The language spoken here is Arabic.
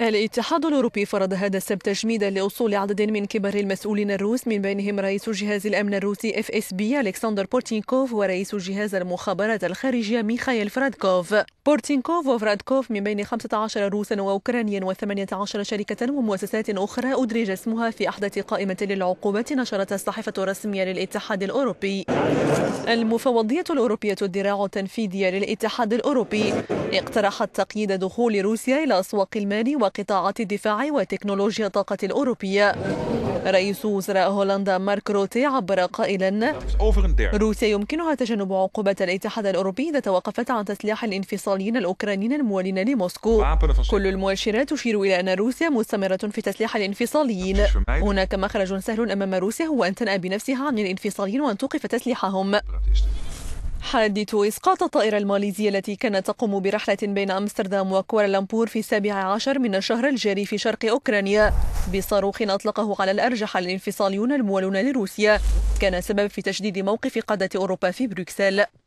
الاتحاد الأوروبي فرض هذا السبت تجميدا لأصول عدد من كبار المسؤولين الروس من بينهم رئيس جهاز الأمن الروسي اف اس بي ألكسندر بورتينكوف ورئيس جهاز المخابرات الخارجية ميخائيل فرادكوف بورتينكوف وفرادكوف من بين 15 روسا وأوكرانيا و18 شركة ومؤسسات أخرى أدرج اسمها في أحدث قائمة للعقوبات نشرتها الصحيفة الرسمية للاتحاد الأوروبي المفوضية الأوروبية الذراع التنفيذية للاتحاد الأوروبي اقترحت تقييد دخول روسيا إلى أسواق المال وقطاعات الدفاع وتكنولوجيا الطاقة الأوروبية رئيس وزراء هولندا مارك روتي عبر قائلا روسيا يمكنها تجنب عقوبة الاتحاد الأوروبي إذا توقفت عن تسليح الانفصال الايطاليين الأوكرانيين الموالين لموسكو كل المؤشرات تشير إلى أن روسيا مستمرة في تسليح الانفصاليين هناك مخرج سهل أمام روسيا هو أن تنأى بنفسها عن الانفصاليين وأن توقف تسليحهم حادث إسقاط الطائرة الماليزية التي كانت تقوم برحلة بين أمستردام وكوالالمبور في السابع عشر من الشهر الجاري في شرق أوكرانيا بصاروخ أطلقه على الأرجح الانفصاليون الموالون لروسيا كان سبب في تشديد موقف قادة أوروبا في بروكسل